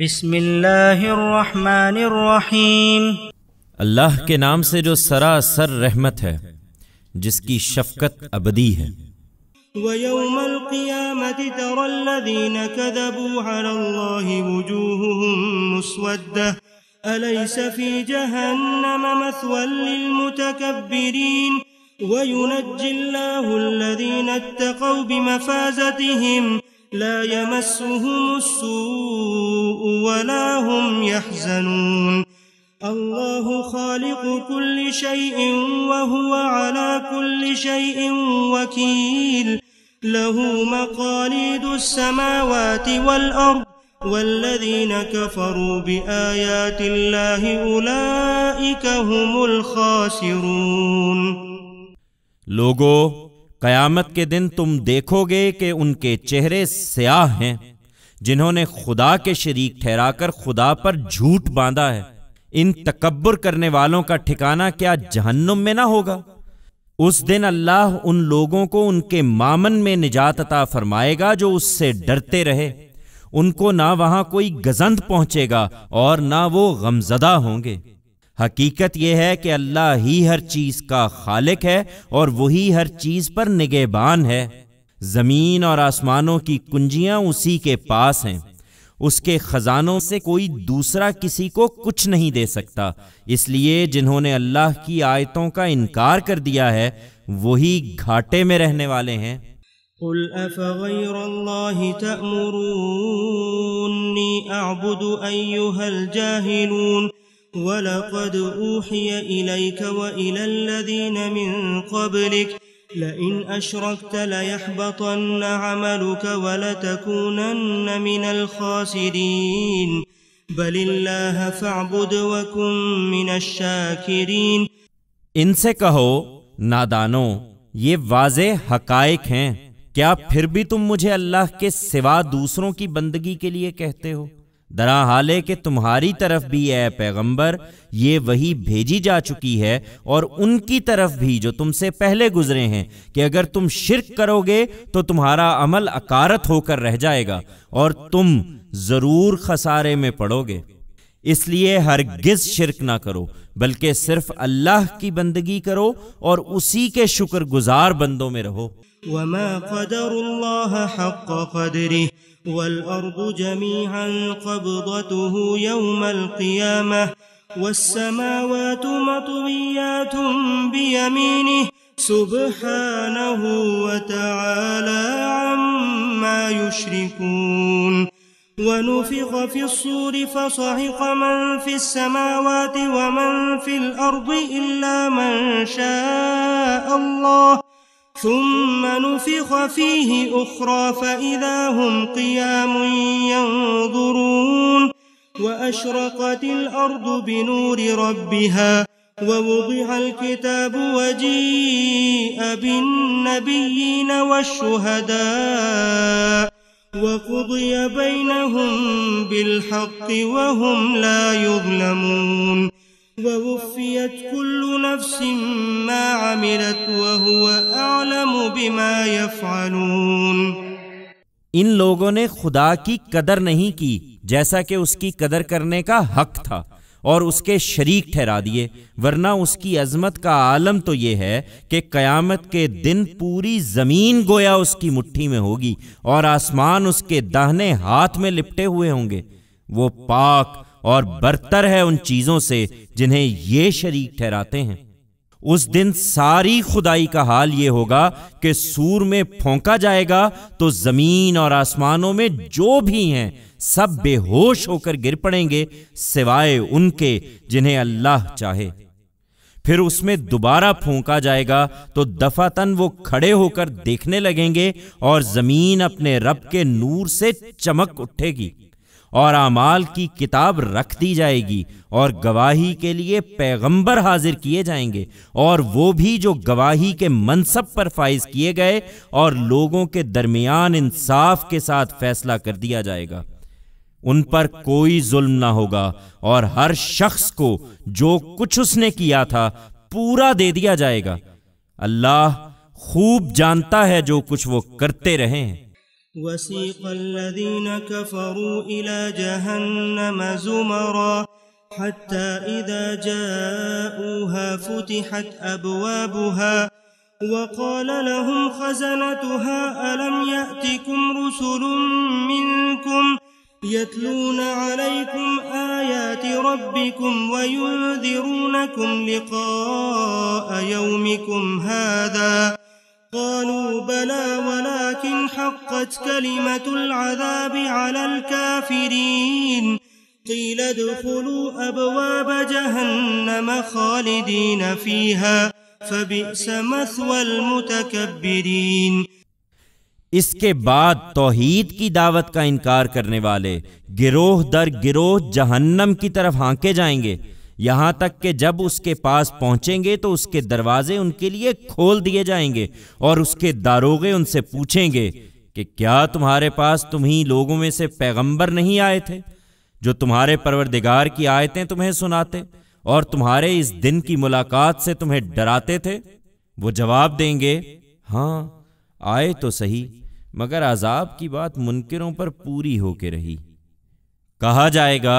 بسم الله الرحمن الرحيم اللہ کے نام سے جو سراسر رحمت ہے جس کی شفقت ابدی ہے وَيَوْمَ الْقِيَامَةِ تَرَى الَّذِينَ كَذَبُوا عَلَى اللَّهِ وُجُوهُهُمْ مُسْوَدَّةٌ أَلَيْسَ فِي جَهَنَّمَ مَثْوًى لِلْمُتَكَبِّرِينَ وَيُنَجِّي اللَّهُ الَّذِينَ اتَّقَوْا بِمَفَازَتِهِمْ لا يمسهم السوء ولا هم يحزنون الله خالق كل شيء وهو على كل شيء وكيل له مقاليد السماوات والأرض والذين كفروا بآيات الله أولئك هم الخاسرون لوگو قیامت کے دن تم دیکھو گے کہ ان کے چہرے سیاہ ہیں جنہوں نے خدا کے شریک ٹھہرا کر خدا پر جھوٹ باندھا ہے ان تکبر کرنے والوں کا ٹھکانہ کیا جہنم میں نہ ہوگا اس دن اللہ ان لوگوں کو ان کے مامن میں نجات عطا فرمائے گا جو اس سے ڈرتے رہے ان کو نہ وہاں کوئی گزند پہنچے گا اور نہ وہ غمزدہ ہوں گے حقیقت یہ ہے کہ اللہ ہی ہر چیز کا خالق ہے اور وہی ہر چیز پر نگہبان ہے زمین اور آسمانوں کی کنجیاں اسی کے پاس ہیں اس کے خزانوں سے کوئی دوسرا کسی کو کچھ نہیں دے سکتا اس لیے جنہوں نے اللہ کی آیتوں کا انکار کر دیا ہے وہی گھاٹے میں رہنے والے ہیں قل افغیر اللہ تأمرونی الجاہلون ولقد أوحي إليك وإلى الذين من قبلك لئن أشركت ليحبطن عملك ولتكونن من الخاسرين بل الله فاعبد وكن من الشاكرين इनसे कहो नादानों ये वाजे हकायक हैं क्या फिर भी तुम मुझे अल्लाह के सिवा दूसरों की बंदगी के लिए कहते हो درا حالے کہ تمہاری طرف بھی اے پیغمبر یہ وہی بھیجی جا چکی ہے اور ان کی طرف بھی جو تم سے پہلے گزرے ہیں کہ اگر تم شرک کرو گے تو تمہارا عمل اکارت ہو کر رہ جائے گا اور تم ضرور خسارے میں پڑو گے اس لیے ہرگز شرک نہ کرو بلکہ صرف اللہ کی بندگی کرو اور اسی کے شکر گزار بندوں میں رہو وما قدر اللہ حق والأرض جميعا قبضته يوم القيامة والسماوات مطويات بيمينه سبحانه وتعالى عما يشركون ونفخ في الصور فصعق من في السماوات ومن في الأرض إلا من شاء الله ثم نفخ فيه أخرى فإذا هم قيام ينظرون وأشرقت الأرض بنور ربها ووضع الكتاب وجيء بالنبيين والشهداء وقضي بينهم بالحق وهم لا يظلمون ووفيت كل نفس ما عملت وهو أعلم بما يفعلون ان لوگوں نے خدا کی قدر نہیں کی جیسا کہ اس کی قدر کرنے کا حق تھا اور اس کے شریک ٹھہرا دیے ورنہ اس کی عظمت کا عالم تو یہ ہے کہ قیامت کے دن پوری زمین گویا اس کی مٹھی میں ہوگی اور آسمان اس کے دہنے ہاتھ میں لپٹے ہوئے ہوں گے وہ پاک اور برتر ہے ان چیزوں سے جنہیں یہ شریک ٹھہراتے ہیں اس دن ساری خدائی کا حال یہ ہوگا کہ سور میں پھونکا جائے گا تو زمین اور آسمانوں میں جو بھی ہیں سب بے ہوش ہو کر گر پڑیں گے سوائے ان کے جنہیں اللہ چاہے پھر اس میں دوبارہ پھونکا جائے گا تو دفاتن وہ کھڑے ہو کر دیکھنے لگیں گے اور زمین اپنے رب کے نور سے چمک اٹھے گی اور اعمال کی کتاب رکھ دی جائے گی اور گواہی کے لیے پیغمبر حاضر کیے جائیں گے اور وہ بھی جو گواہی کے منصب پر فائز کیے گئے اور لوگوں کے درمیان انصاف کے ساتھ فیصلہ کر دیا جائے گا ان پر کوئی ظلم نہ ہوگا اور ہر شخص کو جو کچھ اس نے کیا تھا پورا دے دیا جائے گا اللہ خوب جانتا ہے جو کچھ وہ کرتے رہے ہیں وسيق الذين كفروا إلى جهنم زمرا حتى إذا جاءوها فتحت أبوابها وقال لهم خزنتها ألم يأتكم رسل منكم يتلون عليكم آيات ربكم وينذرونكم لقاء يومكم هذا قالوا بلى ولكن حقت كلمة العذاب على الكافرين قيل ادخلوا أبواب جهنم خالدين فيها فبئس مثوى المتكبرين इसके बाद तोहीद की दावत का इनकार करने वाले गिरोह दर गिरोह जहन्नम की तरफ हाँके जाएंगे یہاں تک کہ جب اس کے پاس پہنچیں گے تو اس کے دروازے ان کے لیے کھول دیے جائیں گے اور اس کے داروغے ان سے پوچھیں گے کہ کیا تمہارے پاس تمہیں لوگوں میں سے پیغمبر نہیں آئے تھے جو تمہارے پروردگار کی آیتیں تمہیں سناتے اور تمہارے اس دن کی ملاقات سے تمہیں ڈراتے تھے وہ جواب دیں گے ہاں آئے تو صحیح مگر عذاب کی بات منکروں پر پوری ہو کے رہی کہا جائے گا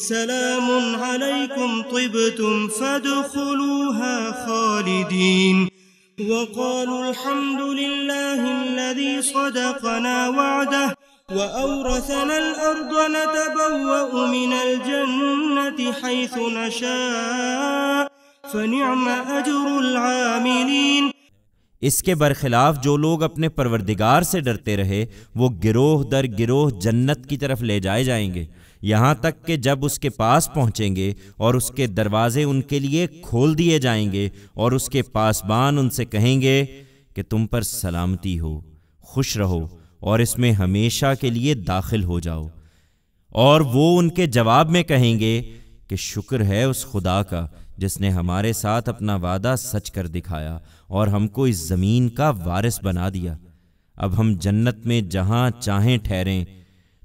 سلام عليكم طبتم فادخلوها خالدين وقالوا الحمد لله الذي صدقنا وعده وأورثنا الأرض نتبوأ من الجنة حيث نشاء فنعم أجر العاملين اس کے برخلاف جو لوگ اپنے پروردگار سے ڈرتے رہے وہ گروہ در گروہ جنت کی طرف لے جائے جائیں گے یہاں تک کہ جب اس کے پاس پہنچیں گے اور اس کے دروازے ان کے لیے کھول دیے جائیں گے اور اس کے پاسبان ان سے کہیں گے کہ تم پر سلامتی ہو خوش رہو اور اس میں ہمیشہ کے لیے داخل ہو جاؤ اور وہ ان کے جواب میں کہیں گے کہ شکر ہے اس خدا کا جس نے ہمارے ساتھ اپنا وعدہ سچ کر دکھایا اور ہم کو اس زمین کا وارث بنا دیا اب ہم جنت میں جہاں چاہیں ٹھہریں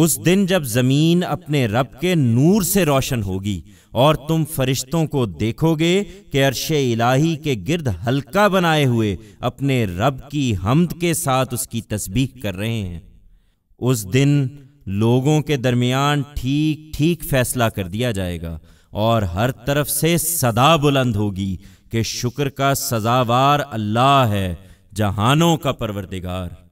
اس دن جب زمین اپنے رب کے نور سے روشن ہوگی اور تم فرشتوں کو دیکھو گے کہ عرش الہی کے گرد ہلکا بنائے ہوئے اپنے رب کی حمد کے ساتھ اس کی تسبیح کر رہے ہیں اس دن لوگوں کے درمیان ٹھیک ٹھیک فیصلہ کر دیا جائے گا اور ہر طرف سے صدا بلند ہوگی کہ شکر کا سزاوار اللہ ہے جہانوں کا پروردگار